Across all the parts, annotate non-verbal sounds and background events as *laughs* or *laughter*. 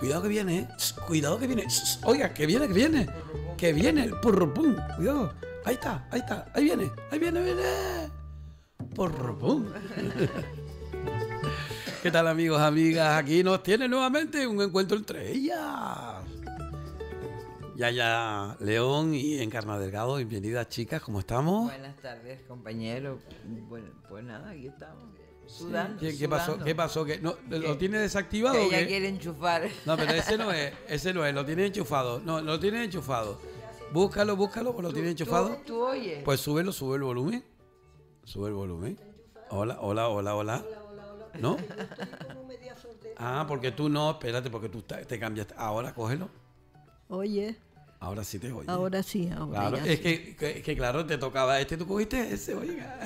cuidado. que viene, eh. Cuidado que viene. Oiga, que viene, que viene. Que viene el pum, Cuidado. Ahí está, ahí está. Ahí viene, ahí viene, viene. pum *laughs* ¿Qué tal amigos, amigas? Aquí nos tiene nuevamente un encuentro entre ellas. ya León y Encarna Delgado, bienvenidas chicas, ¿cómo estamos? Buenas tardes compañero, pues nada, aquí estamos. ¿Qué, pasó? ¿Qué pasó? ¿Lo tiene desactivado? ella quiere enchufar. No, pero ese no es, ese no es, lo tiene enchufado. No, lo tiene enchufado. Búscalo, búscalo, lo tiene enchufado. Tú, oyes. Pues súbelo, sube el volumen. Sube el volumen. Hola, hola, hola, hola. ¿No? Ah, porque tú no, espérate, porque tú te cambiaste. Ahora cógelo. Oye. Ahora sí te oigo. Ahora sí, ahora. Claro, es, Que, claro, te tocaba este, tú cogiste ese, oiga.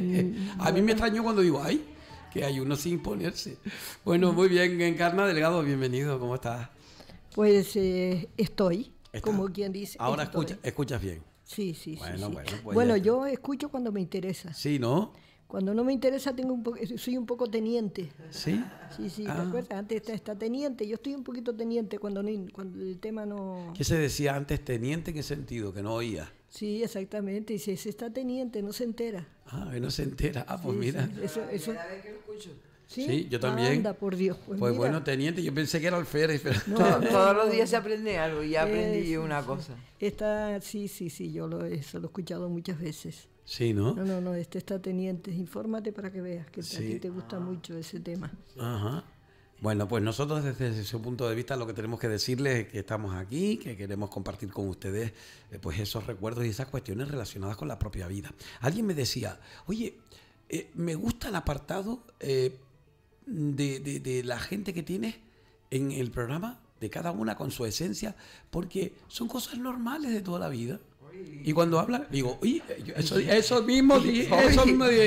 Mm, a mí me extraño cuando digo, ay, que hay uno sin ponerse. Bueno, muy bien, Encarna Delgado, bienvenido, ¿cómo estás? Pues eh, estoy, como quien dice. Ahora escucha, escuchas bien. Sí, sí, bueno, sí. Bueno, pues bueno yo escucho cuando me interesa. Sí, ¿no? Cuando no me interesa, tengo un soy un poco teniente. ¿Sí? Sí, sí, ¿te ah. acuerdas? Antes está, teniente, yo estoy un poquito teniente cuando, no, cuando el tema no... ¿Qué se decía antes teniente? ¿En qué sentido? Que no oía. Sí, exactamente. Dice si está teniente, no se entera. Ah, no se entera. Ah, pues mira. Sí, Vez que lo escucho. ¿Sí? yo también. Pues, pues bueno, teniente, yo pensé que era alférez, pero... todos los días se aprende algo y aprendí una cosa. Está, sí, sí, sí, yo lo, lo he escuchado muchas veces. Sí, ¿no? No, no, no, este está teniente. Infórmate para que veas que a ti te gusta mucho ese tema. Bueno, pues nosotros desde ese punto de vista lo que tenemos que decirles es que estamos aquí, que queremos compartir con ustedes eh, pues esos recuerdos y esas cuestiones relacionadas con la propia vida. Alguien me decía, oye, eh, me gusta el apartado eh, de, de, la gente que tienes en el programa, de cada una con su esencia, porque son cosas normales de toda la vida. Y cuando habla, digo, uy, eso, *laughs* eso mismo dije,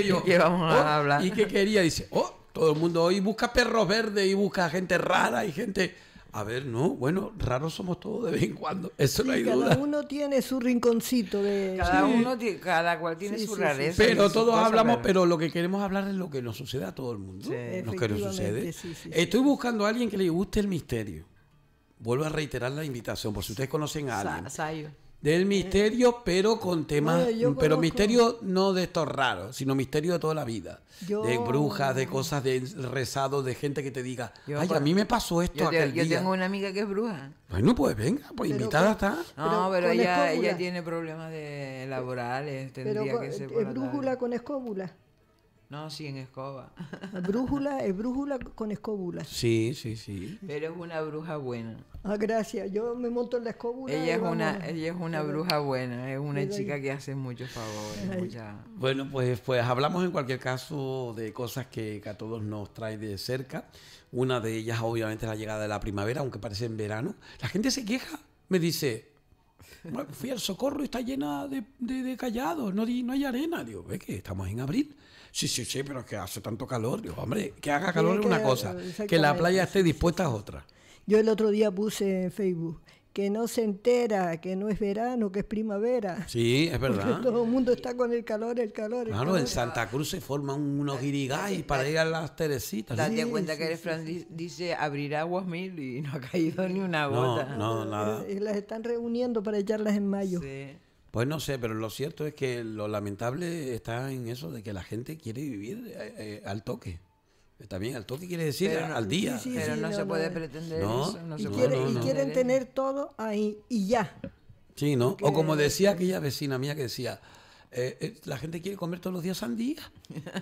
yo. Y vamos a oh, Y que quería, dice, oh, todo el mundo hoy busca perros verdes y busca gente rara y gente. A ver, no, bueno, raros somos todos de vez en cuando. Eso no hay cada Cada uno tiene su rinconcito de. Cada uno, cada cual tiene su rareza. Pero todos hablamos, pero lo que queremos hablar es lo que nos sucede a todo el mundo. lo que nos sucede. Estoy buscando a alguien que le guste el misterio. Vuelvo a reiterar la invitación, por si ustedes conocen a alguien. Del eh, misterio, pero con temas. Eh, pero misterio no de estos raros, sino misterio de toda la vida. De brujas, de cosas de rezado, de gente que te diga, ay, a mí me pasó esto. aquel día. yo tengo una amiga que es bruja. Bueno, pues venga, pues invitada está. No, pero ella, ella tiene problemas de laborales. Tendría pero, que ser. brújula con escóbula. No, sí, en escoba. Brújula, es brújula con escóbula. Sí, sí, sí. Pero es una bruja buena. Ah, gracias. Yo me monto en la escobula Ella es una, ella es una bruja buena, es una chica que hace muchos favores. Bueno, pues, pues, hablamos en cualquier caso de cosas que, a todos nos trae de cerca. Una de ellas, obviamente, es la llegada de la primavera, aunque parece en verano. La gente se queja, me dice, fui al socorro y está llena de, callados, no, no hay arena. Digo, ve que estamos en abril. Sí, sí, sí, pero que hace tanto calor. Digo, hombre, que haga calor es una cosa, que la playa esté dispuesta es otra. Yo el otro día puse en Facebook que no se entera que no es verano, que es primavera. Sí, es *laughs* verdad. todo el mundo está con el calor, el calor. en Santa Cruz se forman unos y para ir a las Teresitas. Date cuenta que Fran dice abrir aguas mil y no ha caído ni una gota. No, no, nada. Y eh, las están reuniendo para echarlas en mayo. Sí. Pues no sé, pero lo cierto es que lo lamentable está en eso de que la gente quiere vivir eh, eh, al toque. También al toque quiere decir al día. Sí, pero no, se puede pretender eso. y, quieren tener todo ahí y ya. Sí, ¿no? O como decía aquella vecina mía que decía, eh, eh, la gente quiere comer todos los días sandía.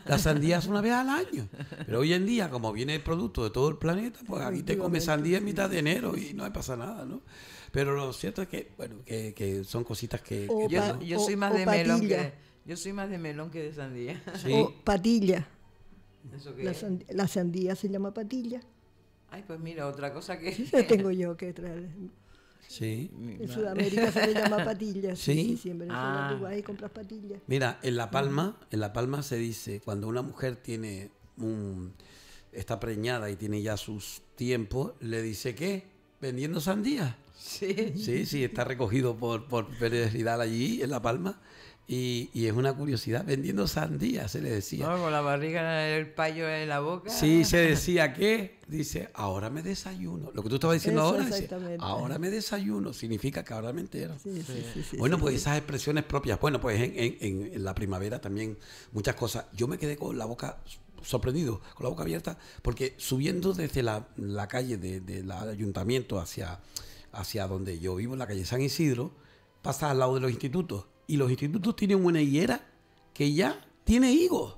La sandía es una vez al año. Pero hoy en día, como viene el producto de todo el planeta, pues aquí te comes sandía en mitad de enero y no pasa nada, ¿no? Pero lo cierto es que, bueno, que, son cositas que... yo, soy más de melón que... Yo soy más de melón que de sandía. O patilla. ¿Eso la, sandía se llama patilla. Ay, pues mira, otra cosa que... *laughs* tengo *laughs* yo que traer. Sí. En Sudamérica se le llama patillas. Sí, *laughs* sí, en Venezuela ah. tú compras patillas. Mira, en La Palma, en La Palma se dice cuando una mujer tiene un está preñada y tiene ya sus tiempos, le dice ¿qué? vendiendo sandías. Sí. Sí, sí, está recogido por, por Pérez allí en La Palma. Y, es una curiosidad, vendiendo sandía, se le decía. No, con la barriga el payo en la boca. Sí, se decía que, dice, ahora me desayuno. Lo que tú estabas diciendo ahora, ahora me desayuno, significa que ahora me entero. bueno, pues esas expresiones propias. Bueno, pues en, en, la primavera también muchas cosas. Yo me quedé con la boca sorprendido, con la boca abierta, porque subiendo desde la, calle del de, ayuntamiento hacia, hacia donde yo vivo, en la calle San Isidro, pasa al lado de los institutos y los institutos tienen una higuera que ya tiene higos.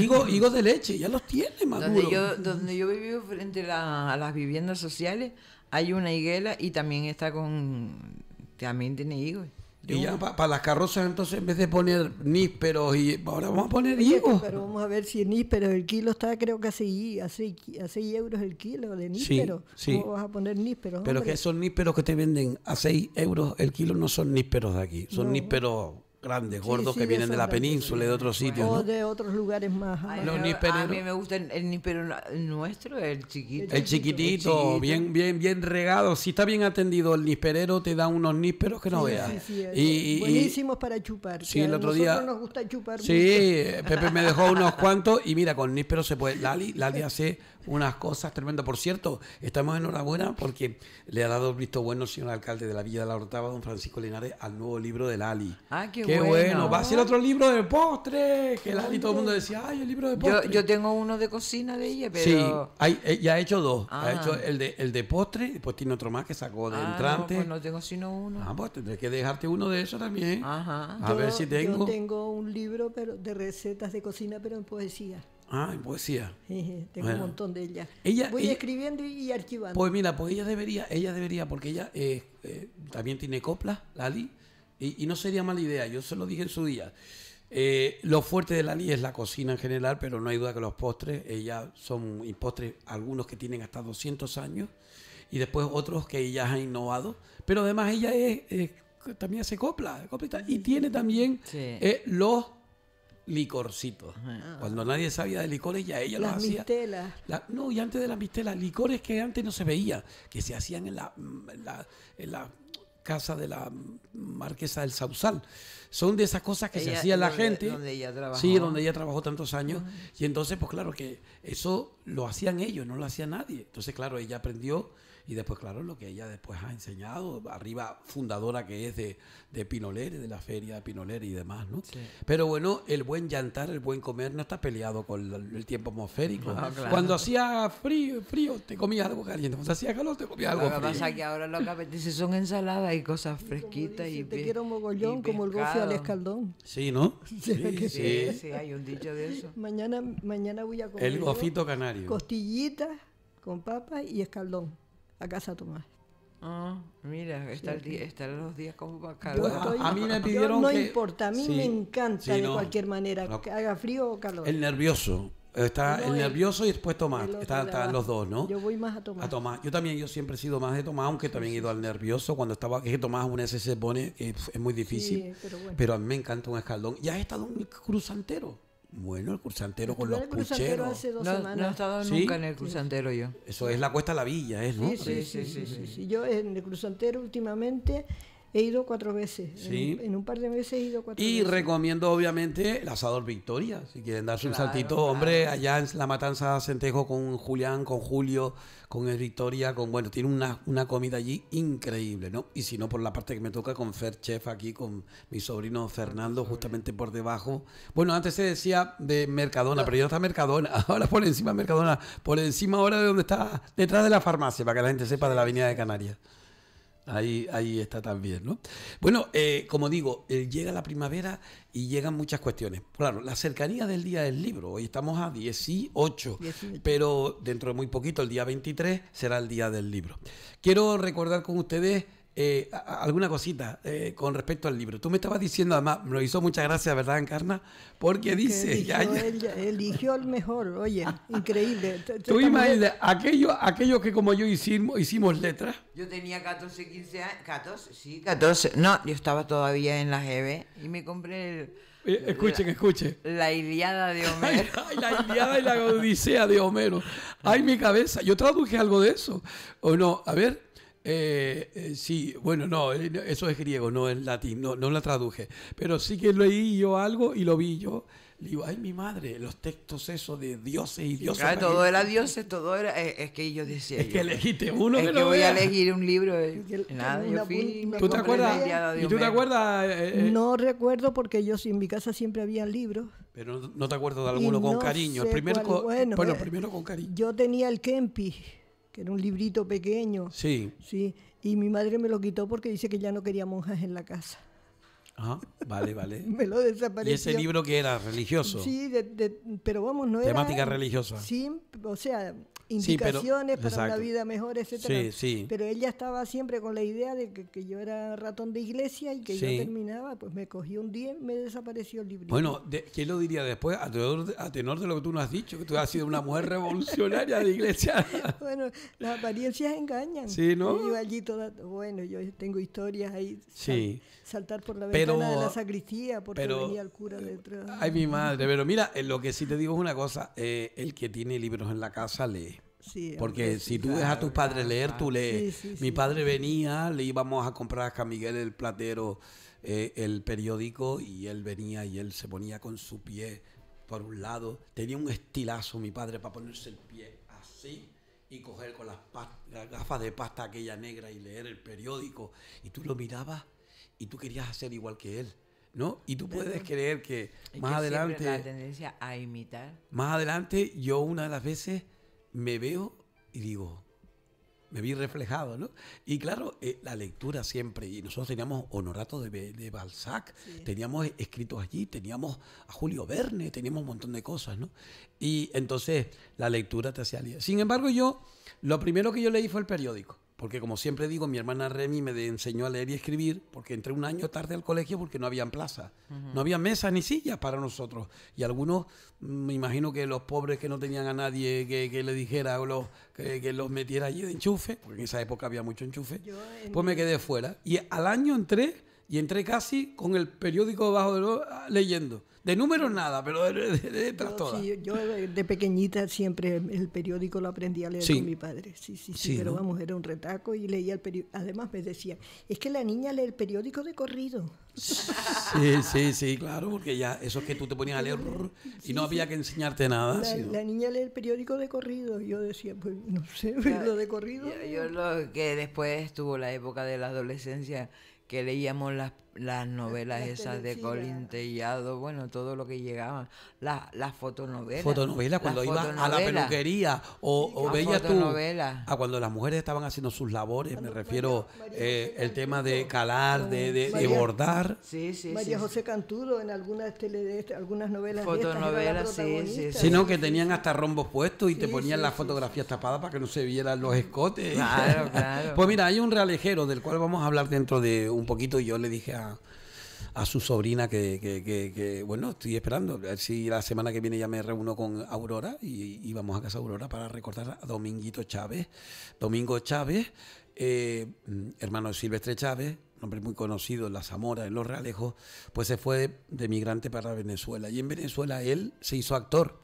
Higos, higos de leche, ya los tiene maduros. Donde yo, donde yo viví frente a las viviendas sociales hay una higuera y también está con... También tiene higos. Para ya para las carrozas, entonces, en vez de poner nísperos y. Ahora vamos a poner higos. Pero vamos a ver si en nísperos el kilo está, creo que a 6, euros el kilo de nísperos. Sí, ¿Cómo vas a poner nísperos? Pero que esos nísperos que te venden a 6 euros el kilo no son nísperos de aquí, son nísperos grandes, gordos que vienen de, la península y de otros sitios. O de otros lugares más. a mí me gusta el, nispero nuestro, el chiquito. El chiquitito, bien, bien, bien regado. Si está bien atendido, el nisperero te da unos nísperos que no veas. y, buenísimos para chupar. Sí, el otro día. nos gusta chupar. Sí, eh, Pepe me dejó unos cuantos y mira, con nísperos se puede. Lali, Lali hace unas cosas tremendas. Por cierto, estamos enhorabuena porque le ha dado visto bueno el señor alcalde de la Villa de la Ortava, don Francisco Linares, al nuevo libro de Lali. Ah, qué Qué bueno. Va a ser otro libro de postres. Que Lali todo el mundo decía, ay, el libro de postre. Yo, tengo uno de cocina de ella, pero. Sí, hay, eh, ya ha hecho dos. Ha ah. hecho el de, el de postre, después tiene otro más que sacó de ah, entrante. No, pues no tengo sino uno. Ah, pues tendré que dejarte uno de eso también. Ajá. A ver si tengo. Yo tengo un libro pero de recetas de cocina, pero en poesía. Ah, en poesía. *laughs* Tengo un montón de ellas. Ella, Voy escribiendo y archivando. Pues mira, pues ella debería, ella debería, porque ella eh, eh, también tiene coplas, Lali y, no sería mala idea, yo se lo dije en su día. Eh, lo fuerte de la Lali es la cocina en general, pero no hay duda que los postres, ella son postres, algunos que tienen hasta 200 años, y después otros que ella ha innovado, pero además ella es, también hace copla, y tiene también eh, los licorcitos. Cuando nadie sabía de licores, ya ella los hacía. no, y antes de las mistelas, licores que antes no se veía, que se hacían en, la, casa de la marquesa del Sausal. Son de esas cosas que se hacía la gente. Donde ella trabajó. Sí, donde ella trabajó tantos años. Y entonces, pues claro que eso lo hacían ellos, no lo hacía nadie. Entonces, claro, ella aprendió y después, claro, lo que ella después ha enseñado, arriba fundadora que es de, de Pinolere, de la feria de Pinolere y demás, ¿no? Pero bueno, el buen llantar, el buen comer no está peleado con el tiempo atmosférico. Cuando hacía frío, frío, te comías algo caliente. Cuando hacía calor, te comías algo frío. Lo que pasa que ahora lo que apetece son ensaladas y cosas fresquitas. Y, te quiero mogollón como el gofio al escaldón. Sí, ¿no? *laughs* Sí, hay un dicho de eso. Mañana, mañana voy a comer. El gofito canario. Costillitas con papa y escaldón a casa Tomás. Ah, mira, están los días como para a mí me pidieron no importa, a mí me encanta de cualquier manera, que haga frío o calor. El nervioso, está el nervioso y después Tomás, están los dos, ¿no? Yo voy más a Tomás. A Tomás. Yo también, yo siempre he sido más de Tomás, aunque también he ido al nervioso cuando estaba, es que Tomás un S se pone, es, muy difícil, pero, bueno. pero, a mí me encanta un escaldón. Ya he estado un cruzantero. Bueno, el cruzantero con los el no, no he estado nunca en el cruzantero yo. Eso es la cuesta a la villa, ¿es, ¿eh? no? Sí sí sí, sí Yo en el cruzantero últimamente He ido cuatro veces. En, un, par de meses he ido cuatro y veces. Y recomiendo, obviamente, el asador Victoria. Si quieren darse un saltito, hombre, allá en La Matanza Centejo con Julián, con Julio, con el Victoria, con. Bueno, tiene una, una comida allí increíble, ¿no? Y si no, por la parte que me toca con Fer Chef aquí, con mi sobrino Fernando, justamente por debajo. Bueno, antes se decía de Mercadona, pero ya no está Mercadona. *laughs* Ahora por encima Mercadona, por encima ahora de donde está, detrás de la farmacia, para que la gente sepa de la Avenida de Canarias. Ahí, ahí está también, ¿no? Bueno, eh, como digo, eh, llega la primavera y llegan muchas cuestiones. Claro, la cercanía del día del libro, hoy estamos a 18, pero dentro de muy poquito, el día 23, será el día del libro. Quiero recordar con ustedes eh, alguna cosita eh, con respecto al libro. Tú me estabas diciendo, además, me lo hizo muchas gracias, ¿verdad, Encarna? Porque, dice. *laughs* Eligió, eligió el mejor, oye, increíble. *laughs* Tú imagínate, aquellos aquello que como yo hicimos, hicimos letras. Yo tenía 14, 15 años. 14, sí, 14. No, yo estaba todavía en la GB y me compré eh, Escuchen, escuchen. La Iliada de *laughs* Homero. la Iliada y la Odisea de Homero. Ay, mi cabeza. Yo traduje algo de eso. ¿O no? A ver. Eh, eh, sí, bueno, eh, no, eso es griego, no es latín, no, no la traduje. Pero sí que leí yo algo y lo vi yo. Le digo, ay, mi madre, los textos esos de dioses y dioses. Claro, todo era dioses, todo era. Es, que yo decía. Es que elegiste uno es que, no voy a elegir un libro. nada, yo fui. ¿Tú te acuerdas? ¿Y tú te acuerdas? no recuerdo porque yo en mi casa siempre había libros. Pero no, te acuerdas de alguno con cariño. El primero bueno, bueno, primero con cariño. Yo tenía el Kempi que era un librito pequeño. Sí. Sí, y mi madre me lo quitó porque dice que ya no quería monjas en la casa vale, vale. *laughs* me lo desapareció. ¿Y ese libro que era religioso? Sí, pero vamos, no Temática era... Temática religiosa. Sí, o sea, indicaciones para una vida mejor, etcétera. Sí, sí. Pero ella estaba siempre con la idea de que, yo era ratón de iglesia y que ya terminaba, pues me cogió un día y me desapareció el libro. Bueno, de, ¿quién lo diría después? A tenor, de, lo que tú nos has dicho, que tú has sido una mujer revolucionaria de iglesia. *laughs* bueno, las apariencias engañan. Sí, ¿no? Yo allí toda, bueno, yo tengo historias ahí. Sí saltar por la ventana de la sacristía porque venía el cura eh, detrás. Ay, mi madre, pero mira, eh, lo que sí te digo es una cosa, eh, el que tiene libros en la casa lee. Porque si tú ves a tus padres leer, tú lees. Mi padre venía, le íbamos a comprar a Miguel el platero el periódico y él venía y él se ponía con su pie por un lado. Tenía un estilazo mi padre para ponerse el pie así y coger con las gafas de pasta aquella negra y leer el periódico. Y tú lo mirabas y tú querías hacer igual que él. ¿no? Y tú puedes creer que más adelante... La tendencia a imitar. Más adelante yo una de las veces me veo y digo, me vi reflejado, ¿no? Y claro, eh, la lectura siempre, y nosotros teníamos Honorato de, de Balzac, teníamos escritos allí, teníamos a Julio Verne, teníamos un montón de cosas, ¿no? Y entonces la lectura te hacía... Sin embargo, yo, lo primero que yo leí fue el periódico porque como siempre digo, mi hermana Remy me enseñó a leer y escribir, porque entré un año tarde al colegio porque no habían plaza, no había mesas ni sillas para nosotros. Y algunos, mm, me imagino que los pobres que no tenían a nadie que, que le dijera o los, que, los metiera allí de enchufe, porque en esa época había mucho enchufe, pues me quedé fuera. Y al año entré y entré casi con el periódico debajo de los ah, leyendo. De números nada, pero de, de, Sí, yo de pequeñita siempre el periódico lo aprendí a leer con mi padre. Sí, sí, sí. pero vamos, era un retaco y leía el periódico. Además me decía es que la niña lee el periódico de corrido. Sí, sí, sí, claro, porque ya eso es que tú te ponías a leer y no había que enseñarte nada. La, niña lee el periódico de corrido. Yo decía, pues no sé, pues, lo de corrido. yo lo que después tuvo la época de la adolescencia que leíamos las las novelas esas de Colin Tellado, bueno, todo lo que llegaba, las fotonovelas. Fotonovelas, cuando ibas a la peluquería o, o veías tú. A cuando las mujeres estaban haciendo sus labores, me refiero eh, el tema de calar, de, bordar. Sí, sí, María José Canturo en algunas tele, este, algunas novelas. Fotonovelas, sí, sí, Sino que tenían hasta rombos puestos y te ponían las fotografías tapadas para que no se vieran los escotes. Claro, *laughs* claro. pues mira, hay un realejero del cual vamos a hablar dentro de un poquito y yo le dije a a, su sobrina que, bueno, estoy esperando. A ver si la semana que viene ya me reúno con Aurora y, vamos a casa Aurora para recordar a Dominguito Chávez. Domingo Chávez, eh, hermano de Silvestre Chávez, nombre muy conocido en la Zamora, en los Realejos, pues se fue de migrante para Venezuela. Y en Venezuela él se hizo actor.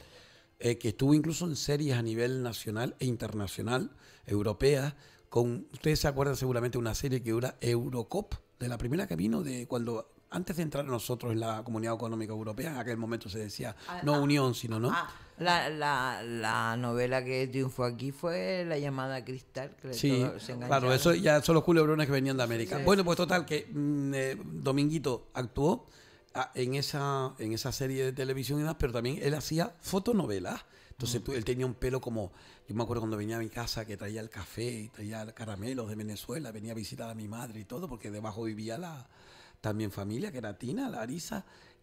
Eh, que estuvo incluso en series a nivel nacional e internacional, europea con, ustedes se acuerdan seguramente una serie que dura Eurocop, de la primera que vino, de cuando antes de entrar nosotros en la Comunidad Económica Europea, en aquel momento se decía ah, no ah, unión, sino no. Ah, la, novela que triunfó aquí fue La llamada Cristal. Que sí, claro, eso ya son los culebrones que venían de América. bueno, pues total, que mm, eh, Dominguito actuó en esa, en esa serie de televisión y demás, pero también él hacía fotonovelas entonces pues, él tenía un pelo como, yo me acuerdo cuando venía a mi casa que traía el café traía caramelos de Venezuela, venía a visitar a mi madre y todo, porque debajo vivía la también familia, que era Tina, la y,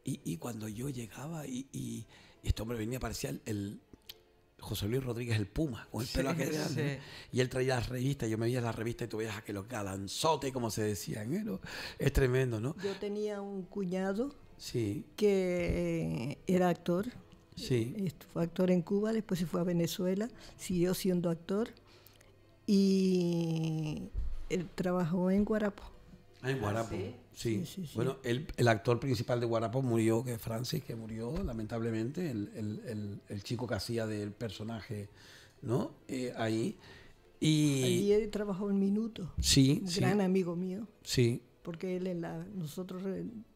y cuando yo llegaba y, y, este hombre venía, parecía el, José Luis Rodríguez el Puma, con el pelo Y él traía las revistas, yo me veía las revistas y tú veías los galanzotes, como se decían. Es tremendo, ¿no? Yo tenía un cuñado sí. que eh, era actor Sí. Fue eh, actor en Cuba, después se fue a Venezuela, siguió siendo actor y eh, trabajó en Guarapo. Ah, en Guarapo, ¿Ah, sí. bueno, el, actor principal de Guarapo murió, que es Francis, que murió lamentablemente, el, chico que hacía del personaje, ¿no? Eh, ahí. Y... Allí él trabajó en Minuto. Sí, gran amigo mío. Sí, porque él la, nosotros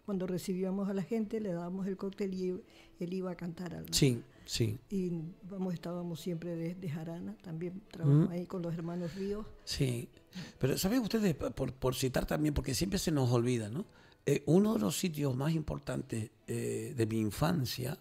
cuando recibíamos a la gente le dábamos el cóctel y él iba a cantar algo. Sí, sí. Y estábamos siempre de, Jarana, también trabajamos mm. ahí con los hermanos Ríos. Sí, pero ¿saben ustedes, por, citar también, porque siempre se nos olvida, ¿no? Eh, uno de los sitios más importantes eh, de mi infancia,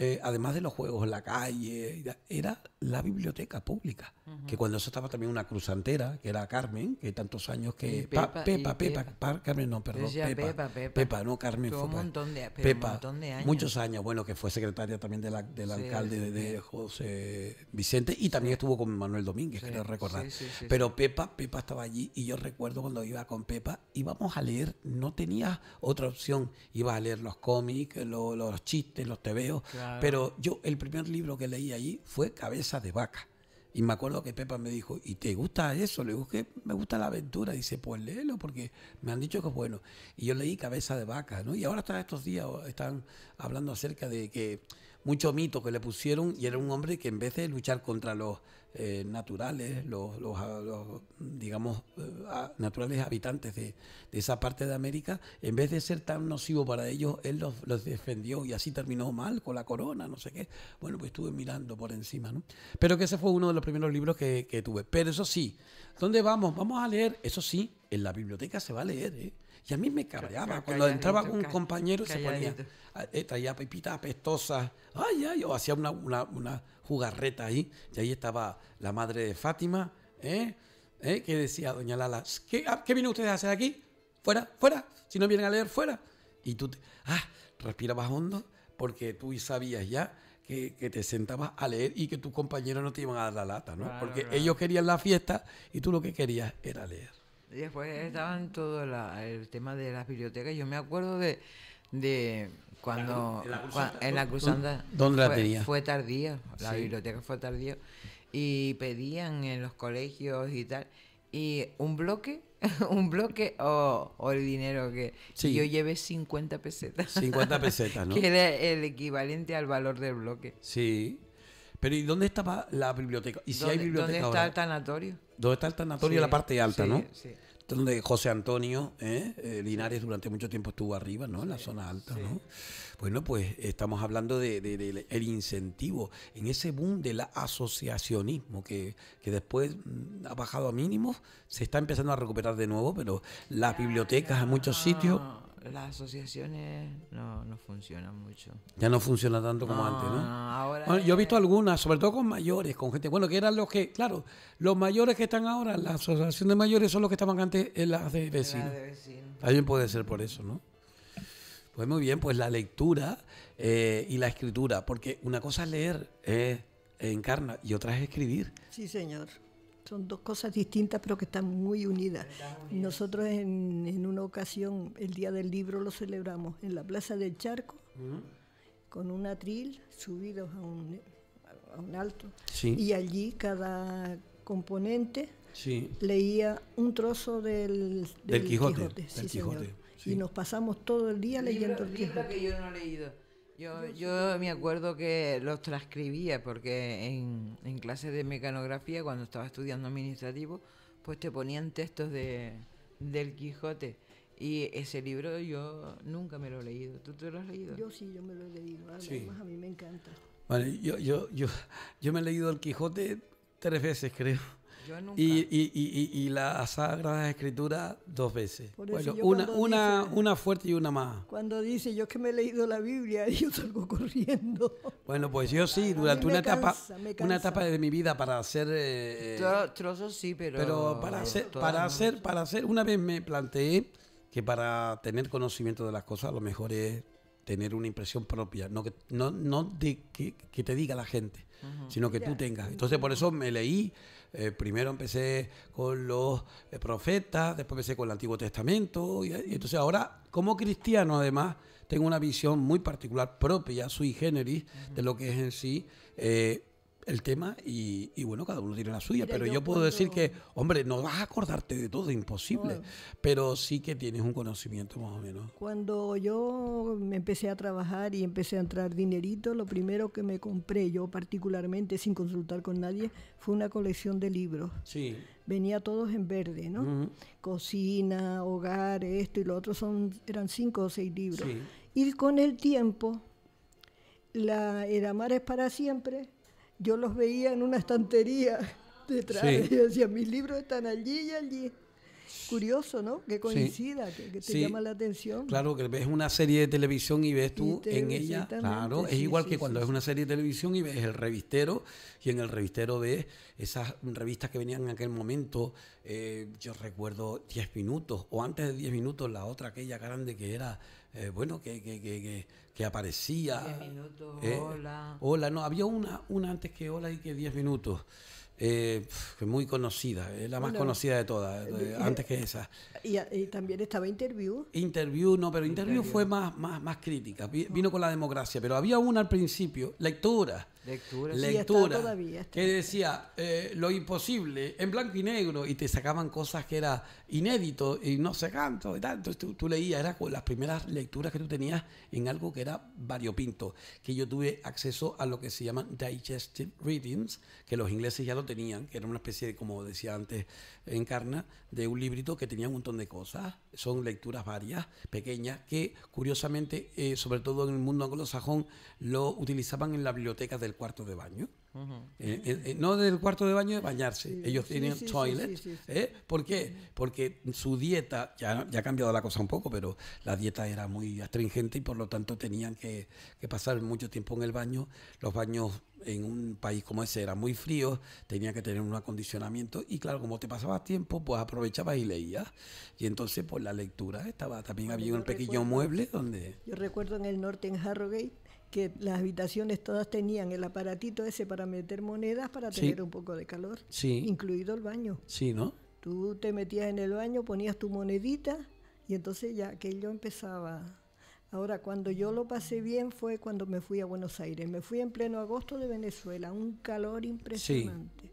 eh, además de los juegos, en la calle, era la biblioteca pública que cuando eso estaba también una cruzantera, que era Carmen, que tantos años que... Pepa, Pepa, Carmen no, perdón. Pepa, Pepa, no, Carmen fue... Pepa, Muchos años, bueno, que fue secretaria también del alcalde de, José Vicente y también estuvo con Manuel Domínguez, creo recordar. Pero Pepa, Pepa estaba allí y yo recuerdo cuando iba con Pepa, íbamos a leer, no tenía otra opción, iba a leer los cómics, los, chistes, los tebeos, pero yo el primer libro que leí allí fue Cabeza de Vaca. Y me acuerdo que Pepa me dijo, ¿y te gusta eso? Le dije, me gusta la aventura. Dice, pues léelo porque me han dicho que es bueno. Y yo leí Cabeza de Vaca, ¿no? Y ahora hasta estos días, están hablando acerca de que muchos mitos que le pusieron y era un hombre que en vez de luchar contra los eh, naturales, los, ah, digamos, eh, ah, naturales habitantes de, esa parte de América, en vez de ser tan nocivo para ellos, él los, defendió y así terminó mal con la corona, no sé qué. Bueno, pues estuve mirando por encima, ¿no? Pero que ese fue uno de los primeros libros que, que tuve. Pero eso sí, ¿dónde vamos? Vamos a leer, eso sí, en la biblioteca se va a leer, ¿eh? Y a mí me cabreaba. Cuando entraba con un compañero se ponía, ah, eh, traía pepitas apestosas, ay, ay, o hacía una, una, jugarreta ahí. Y ahí estaba la madre de Fátima, ¿eh? ¿Eh? que decía doña Lala, ¿qué, ah, ¿qué vienen ustedes a hacer aquí? Fuera, fuera, si no vienen a leer, fuera. Y tú, ah, respirabas hondo porque tú sabías ya que, te sentabas a leer y que tus compañeros no te iban a dar la lata, ¿no? porque ellos querían la fiesta y tú lo que querías era leer. Después estaban todo el tema de las bibliotecas. Yo me acuerdo de, de cuando en la cruzanda, fue, la Fue tardía, la biblioteca fue tardía y pedían en los colegios y tal y un bloque *laughs* un bloque o, el dinero que yo llevé 50 pesetas 50 *laughs* pesetas ¿no? que era el equivalente al valor del bloque sí pero ¿y dónde estaba la biblioteca? ¿Y si hay biblioteca ¿Dónde está el tanatorio? ¿Dónde está el tanatorio? la parte alta, sí, ¿no? Sí donde José Antonio ¿eh? Eh, Linares durante mucho tiempo estuvo arriba, ¿no? En la zona alta, ¿no? Bueno, pues estamos hablando del incentivo en ese boom del asociacionismo que, que, después mm, ha bajado a mínimos, se está empezando a recuperar de nuevo, pero las bibliotecas en muchos sitios las asociaciones no, funcionan mucho. Ya no funciona tanto como antes, ¿no? yo he visto algunas, sobre todo con mayores, con gente. Bueno, que eran los que, claro, los mayores que están ahora, la asociación de mayores son los que estaban antes en eh, las de vecinos. alguien de puede ser por eso, ¿no? Pues muy bien, pues la lectura eh, y la escritura, porque una cosa es leer, eh, encarna, y otra es escribir. Sí, señor. Son dos cosas distintas pero que están muy unidas. Nosotros en, en una ocasión, el Día del Libro, lo celebramos en la Plaza del Charco, con un atril subido a un, alto. Y allí cada componente leía un trozo del, Quijote. Y nos pasamos todo el día leyendo el Quijote. que yo no he leído. Yo, yo me acuerdo que los transcribía porque en, en clases de mecanografía, cuando estaba estudiando administrativo, pues te ponían textos de, del Quijote. Y ese libro yo nunca me lo he leído. ¿Tú te lo has leído? Yo sí, yo me lo he leído. Además, a mí me encanta. Vale, yo, yo, yo, yo me he leído El Quijote tres veces, creo. Y, y, y, y, la Sagrada Escritura dos veces. una, una, una fuerte y una más. Cuando dice, yo que me he leído la Biblia, *laughs* yo salgo corriendo. Bueno, pues yo sí, durante una etapa una etapa de mi vida para hacer... Eh, trozos sí, pero... Pero para eh, hacer, para hacer, para hacer, una vez me planteé que para tener conocimiento de las cosas lo mejor es tener una impresión propia, no, que, no, no de que, te diga la gente, sino que tú tengas. Entonces por eso me leí eh, primero empecé con los eh, profetas, después empecé con el Antiguo Testamento, y, entonces ahora, como cristiano además, tengo una visión muy particular propia, sui generis, de lo que es en sí eh, el tema y, bueno, cada uno tiene la suya, pero yo, puedo decir que, hombre, no vas a acordarte de todo, imposible, pero sí que tienes un conocimiento más o menos. Cuando yo me empecé a trabajar y empecé a entrar dinerito, lo primero que me compré yo particularmente, sin consultar con nadie, fue una colección de libros. Sí. Venía todos en verde, ¿no? Cocina, hogar, esto y lo otro, son, eran cinco o seis libros. Y con el tiempo, la, el amar es para siempre yo los veía en una estantería *laughs* detrás. Y decía, mis libros están allí y allí. Curioso, ¿no? Que coincida, que, te llama la atención. Claro, que ves una serie de televisión y ves tú en ella. Claro, es igual que cuando ves una serie de televisión y ves el revistero, y en el revistero ves esas revistas que venían en aquel momento. Eh, yo recuerdo 10 minutos, o antes de 10 minutos, la otra, aquella grande que era, eh, bueno, que, que que aparecía. 10 minutos, eh, hola. Hola, no, había una, una antes que hola y que 10 minutos. Eh, muy conocida, eh, la más conocida de todas, antes que esa. Y, también estaba Interview. Interview, no, pero Interview, fue más, más, más crítica, ah. vino con la democracia, pero había una al principio, lectura. Lectura, lectura todavía, que decía lo imposible en blanco y negro y te sacaban cosas que era inédito y no sé cuánto y tanto. Tú, leías, eran las primeras lecturas que tú tenías en algo que era variopinto, que yo tuve acceso a lo que se llaman digestive readings, que los ingleses ya lo tenían, que era una especie, de, como decía antes, encarna, de un librito que tenía un montón de cosas. Son lecturas varias, pequeñas, que curiosamente, eh, sobre todo en el mundo anglosajón, lo utilizaban en la biblioteca del cuarto de baño. Eh, eh, eh, no del cuarto de baño, de bañarse. Ellos tienen toilet. ¿eh? ¿Por qué? Porque su dieta, ya, ya, ha cambiado la cosa un poco, pero la dieta era muy astringente y por lo tanto tenían que, pasar mucho tiempo en el baño. Los baños en un país como ese eran muy fríos, tenían que tener un acondicionamiento y claro, como te pasabas tiempo, pues aprovechabas y leías. Y entonces, por pues, la lectura estaba, también había un pequeño mueble donde... Yo recuerdo en el norte, en Harrogate, que las habitaciones todas tenían el aparatito ese para meter monedas para tener un poco de calor, sí. incluido el baño. Sí, ¿no? Tú te metías en el baño, ponías tu monedita y entonces ya aquello empezaba. Ahora, cuando yo lo pasé bien fue cuando me fui a Buenos Aires. Me fui en pleno agosto de Venezuela, un calor impresionante.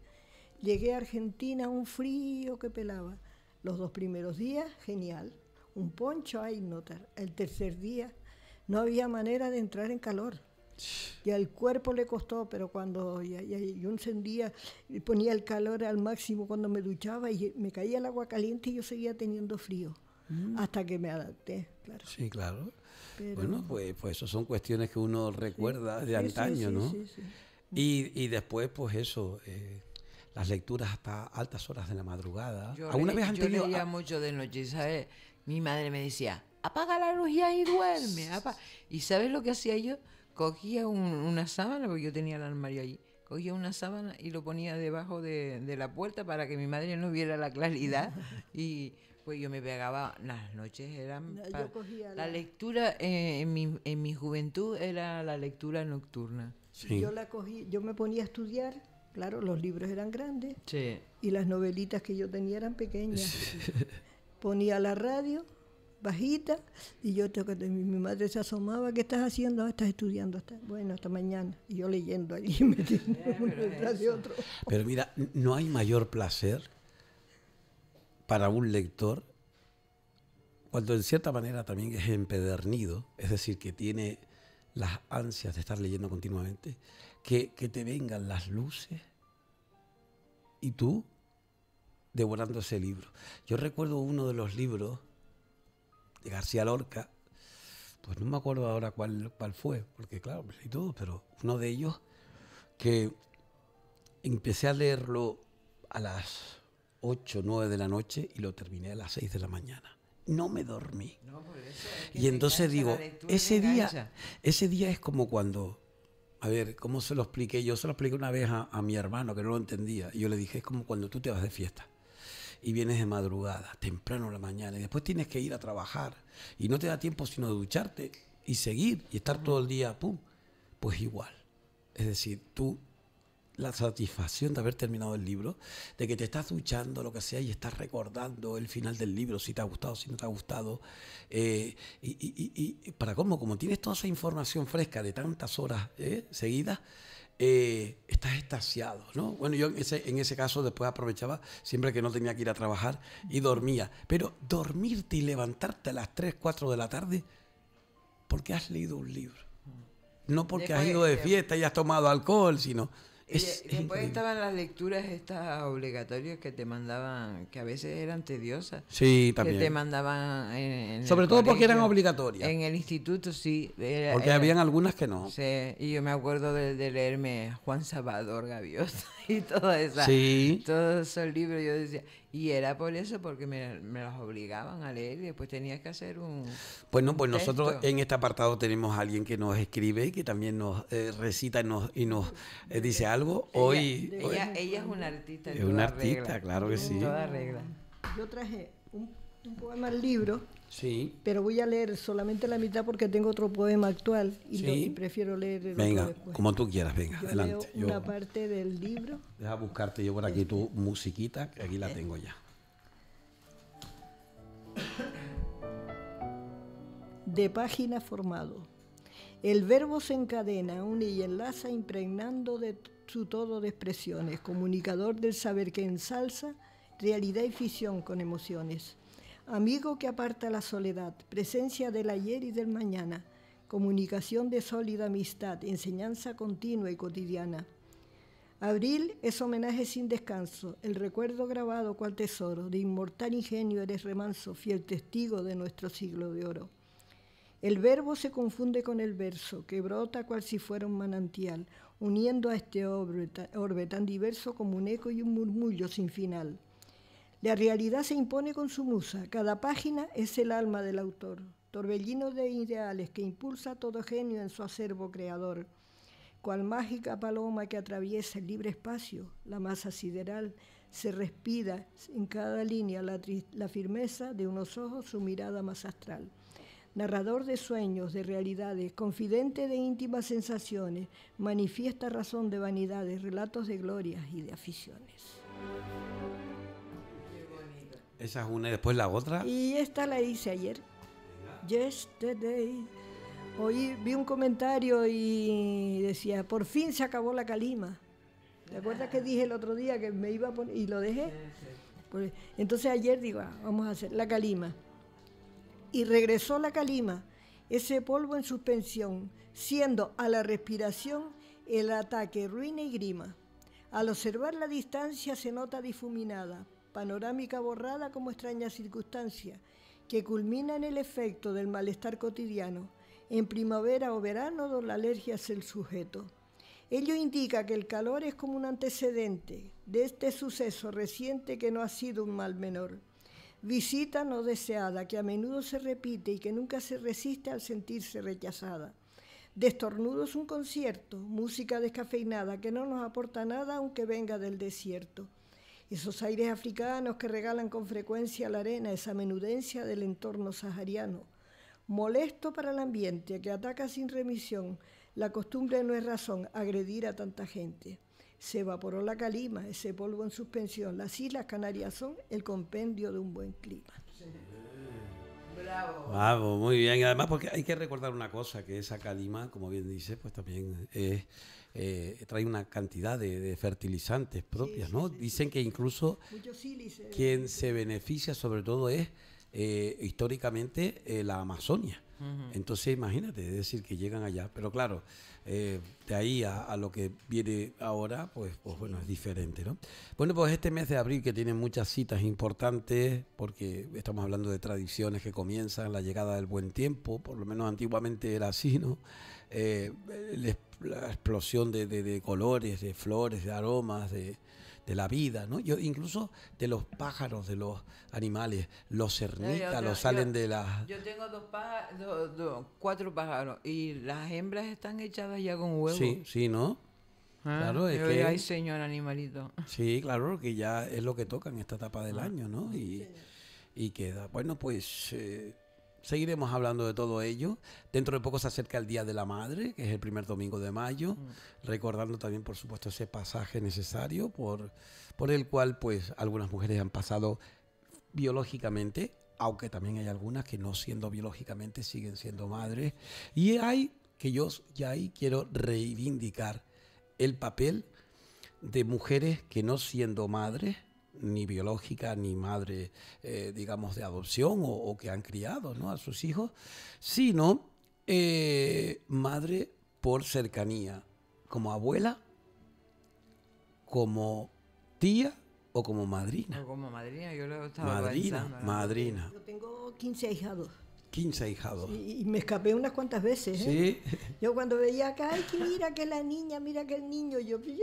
Llegué a Argentina, un frío que pelaba. Los dos primeros días, genial. Un poncho, ahí notar. El tercer día, no había manera de entrar en calor. Y al cuerpo le costó, pero cuando yo encendía, ponía el calor al máximo cuando me duchaba y me caía el agua caliente y yo seguía teniendo frío. Mm. Hasta que me adapté, claro. Sí, claro. bueno, pues, pues eso son cuestiones que uno recuerda de antaño, sí, sí, ¿no? Y, después, pues eso, eh, las lecturas hasta altas horas de la madrugada. Yo, vez yo leía mucho de noche, ¿sabes? Mi madre me decía, apaga la luz ya y duerme. *laughs* ¿Y sabes lo que hacía yo? Cogía una sábana, porque yo tenía el armario allí, cogía una sábana y lo ponía debajo de, la puerta para que mi madre no viera la claridad. *laughs* Y pues yo me pegaba, las noches eran... la... lectura eh, en, mi, juventud era la lectura nocturna. Yo la cogí, yo me ponía a estudiar, claro, los libros eran grandes y las novelitas que yo tenía eran pequeñas. Ponía la radio bajita y yo tengo que mi madre se asomaba, ¿qué estás haciendo? estás estudiando. Hasta, bueno, hasta mañana. Y yo leyendo allí, *laughs* metiendo eh, uno detrás de otro. Pero mira, no hay mayor placer para un lector cuando en cierta manera también es empedernido, es decir, que tiene las ansias de estar leyendo continuamente, que, que te vengan las luces y tú devorando ese libro. Yo recuerdo uno de los libros García Lorca, pues no me acuerdo ahora cuál, cuál fue, porque claro, pues, todo, pero uno de ellos que empecé a leerlo a las 8, 9 de la noche y lo terminé a las 6 de la mañana. No me dormí. Pues y entonces digo, ese día, ese día es como cuando, a ver, ¿cómo se lo expliqué? Yo se lo expliqué una vez a, a mi hermano que no lo entendía. Y yo le dije, es como cuando tú te vas de fiesta y vienes de madrugada, temprano en la mañana, y después tienes que ir a trabajar y no te da tiempo sino de ducharte y seguir y estar todo el día, pum, pues igual. Es decir, tú la satisfacción de haber terminado el libro, de que te estás duchando, lo que sea, y estás recordando el final del libro, si te ha gustado, si no te ha gustado. Eh, y, para cómo, como tienes toda esa información fresca de tantas horas eh, seguidas, eh, estás estasiado, ¿no? Bueno, yo en ese, en ese, caso después aprovechaba siempre que no tenía que ir a trabajar y dormía. Pero dormirte y levantarte a las 3, 4 de la tarde porque has leído un libro. No porque has ido de fiesta y has tomado alcohol, sino después estaban las lecturas estas obligatorias que te mandaban, que a veces eran tediosas. Sí, también. Que te mandaban en, Sobre todo porque eran obligatorias. En el instituto, sí. porque habían algunas que no. Sí, y yo me acuerdo de, leerme Juan Salvador Gaviota *laughs* y todo eso. Sí. Todos esos libros, yo decía... Y era por eso, porque me, me las obligaban a leer y después tenías que hacer un. Bueno, pues nosotros en este apartado tenemos a alguien que nos escribe y que también nos eh, recita y nos, y nos eh, dice algo. hoy, ella, ella, es una artista. es una artista, claro que sí. Yo traje un, un poema al libro pero voy a leer solamente la mitad porque tengo otro poema actual y, prefiero leer el venga, como tú quieras, venga, adelante. Leo una parte del libro. Deja buscarte yo por aquí tu musiquita, que aquí la tengo ya. De página formado. El verbo se encadena, une y enlaza impregnando de su todo de expresiones, comunicador del saber que ensalza realidad y ficción con emociones Amigo que aparta la soledad, presencia del ayer y del mañana, comunicación de sólida amistad, enseñanza continua y cotidiana. Abril es homenaje sin descanso, el recuerdo grabado cual tesoro, de inmortal ingenio eres remanso, fiel testigo de nuestro siglo de oro. El verbo se confunde con el verso, que brota cual si fuera un manantial, uniendo a este orbe, tan diverso como un eco y un murmullo sin final. La realidad se impone con su musa, cada página es el alma del autor, torbellino de ideales que impulsa todo genio en su acervo creador, cual mágica paloma que atraviesa el libre espacio, la masa sideral, se respira en cada línea la firmeza de unos ojos, su mirada más astral narrador de sueños, de realidades, confidente de íntimas sensaciones, manifiesta razón de vanidades, relatos de glorias y de aficiones. Esa es una y después la otra. Y esta la hice ayer. Yesterday. Hoy vi un comentario y decía, por fin se acabó la calima. ¿Te acuerdas que dije el otro día que me iba a poner y lo dejé? Pues, entonces ayer digo, ah, vamos a hacer la calima. Y regresó la calima, ese polvo en suspensión, siendo a la respiración el ataque ruina y grima. Al observar la distancia se nota difuminada, panorámica borrada como extraña circunstancia, que culmina en el efecto del malestar cotidiano, en primavera o verano donde la alergia es el sujeto. Ello indica que el calor es como un antecedente de este suceso reciente que no ha sido un mal menor. Visita no deseada que a menudo se repite y que nunca se resiste al sentirse rechazada. Destornudos un concierto, música descafeinada que no nos aporta nada aunque venga del desierto esos aires africanos que regalan con frecuencia la arena, esa menudencia del entorno sahariano. Molesto para el ambiente que ataca sin remisión, la costumbre no es razón agredir a tanta gente. Se evaporó la calima, ese polvo en suspensión. Las Islas Canarias son el compendio de un buen clima. Bravo. Bravo, muy bien. Y Además, porque hay que recordar una cosa, que esa calima, como bien dice, pues también es... Eh, trae una cantidad de, fertilizantes propias, ¿no? Dicen que incluso quien se beneficia sobre todo es eh, históricamente eh, la Amazonia. Entonces imagínate, es decir, que llegan allá, pero claro, eh, de ahí a, lo que viene ahora, pues, pues bueno, es diferente, ¿no? Bueno, pues este mes de abril que tiene muchas citas importantes, porque estamos hablando de tradiciones que comienzan, la llegada del buen tiempo, por lo menos antiguamente era así, ¿no? Eh, la explosión de colores, de flores, de aromas, de, de la vida, ¿no? Yo, incluso de los pájaros, de los animales, los cernitas, los salen de las... Yo tengo cuatro pájaros y las hembras están echadas ya con huevos. Sí, sí, ¿no? Ah, claro, es que... hay señor animalito. Sí, claro, que ya es lo que toca en esta etapa del ah. año, ¿no? Y, y queda... Bueno, pues... Eh, Seguiremos hablando de todo ello. Dentro de poco se acerca el Día de la Madre, que es el primer domingo de mayo, mm. recordando también, por supuesto, ese pasaje necesario por, por el cual pues algunas mujeres han pasado biológicamente, aunque también hay algunas que no siendo biológicamente siguen siendo madres. Y hay que yo ya ahí quiero reivindicar el papel de mujeres que no siendo madres ni biológica ni madre, eh, digamos, de adopción o, que han criado ¿no? a sus hijos, sino eh, madre por cercanía, como abuela, como tía o como madrina. como madrina, yo Madrina, madrina. Yo tengo 15 hijados. 15 Y, me escapé unas cuantas veces. ¿eh? ¿Sí? Yo cuando veía acá, ay, mira que la niña, mira que el niño, yo... mis,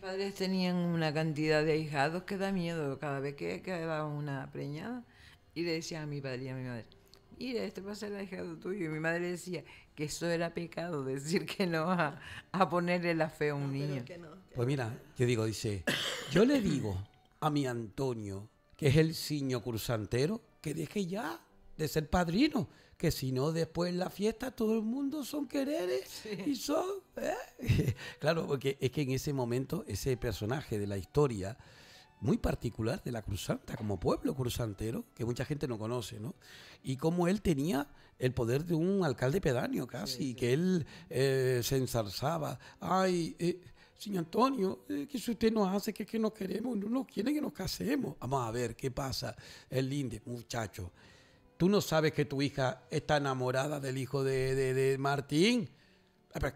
padres, tenían una cantidad de ahijados que da miedo cada vez que quedaba una preñada. Y le decían a mi padre y a mi madre, mira, este va a ser el ahijado tuyo. Y mi madre decía que eso era pecado, decir que no a, a ponerle la fe a un niño. pues mira, yo digo, dice, yo le digo a mi Antonio, que es el ciño cursantero, que deje ya de ser padrino, que si no después la fiesta todo el mundo son quereres y son... ¿eh? *laughs* claro, porque es que en ese momento ese personaje de la historia muy particular de la Cruz como pueblo cruzantero, que mucha gente no conoce, ¿no? Y como él tenía el poder de un alcalde pedáneo casi, que él eh, se ensarzaba, ay, eh, señor Antonio, que si usted nos hace, que, que nos queremos, no nos quieren que nos casemos. Vamos a ver qué pasa, el lindo muchacho tú no sabes que tu hija está enamorada del hijo de, de, Martín. Ah,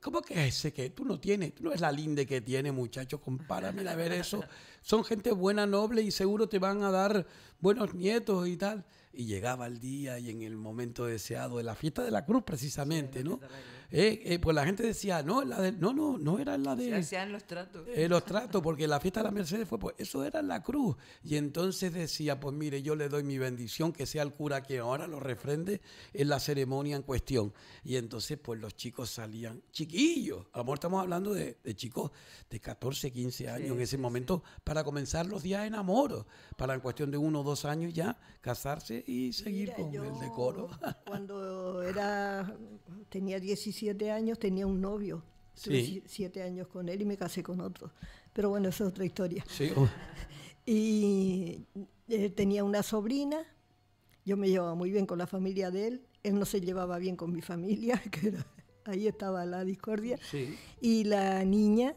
¿Cómo que ese que tú no tienes? Tú no es la linda que tiene, muchacho. Compárame a ver eso. Son gente buena, noble y seguro te van a dar buenos nietos y tal y llegaba el día y en el momento deseado de la fiesta de la cruz precisamente, ¿no? Eh, eh, pues la gente decía, no, la no, no, no era la de... Se hacían los tratos. Eh, los tratos, porque la fiesta de la Mercedes fue, pues eso era la cruz. Y entonces decía, pues mire, yo le doy mi bendición, que sea el cura que ahora lo refrende en la ceremonia en cuestión. Y entonces, pues los chicos salían, chiquillos, amor estamos hablando de, chicos de 14, 15 años en ese momento, para comenzar los días en amor, para en cuestión de uno o dos años ya casarse y seguir con el decoro. *laughs* Cuando era, tenía 17 años, tenía un novio. siete años con él y me casé con otro. Pero bueno, esa es otra historia. *laughs* y eh, tenía una sobrina, yo me llevaba muy bien con la familia de él, él no se llevaba bien con mi familia, *laughs* ahí estaba la discordia. Y la niña,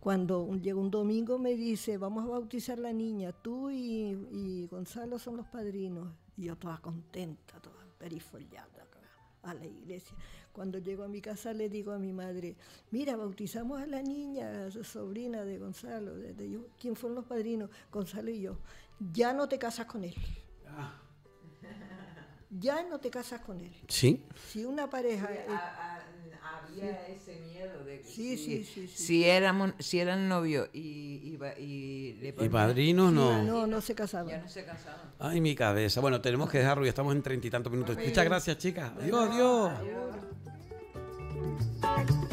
cuando llega un domingo, me dice, vamos a bautizar la niña, tú y, y Gonzalo son los padrinos. Y yo toda contenta, toda perifollada a la iglesia. Cuando llego a mi casa le digo a mi madre, mira, bautizamos a la niña, a su sobrina de Gonzalo. De, yo, ¿Quién fueron los padrinos? Gonzalo y yo. Ya no te casas con él. Ah. Ya no te casas con él. Sí. Si una pareja había ese miedo de que sí, si, sí, sí, si, éramos, si eran novios y, y, y, le padrinos, no. No, no se casaban. Ya no se casaban. Ay, mi cabeza. Bueno, tenemos que dejarlo, y estamos en treinta y tantos minutos. Muchas gracias, chicas. adiós. adiós. adiós.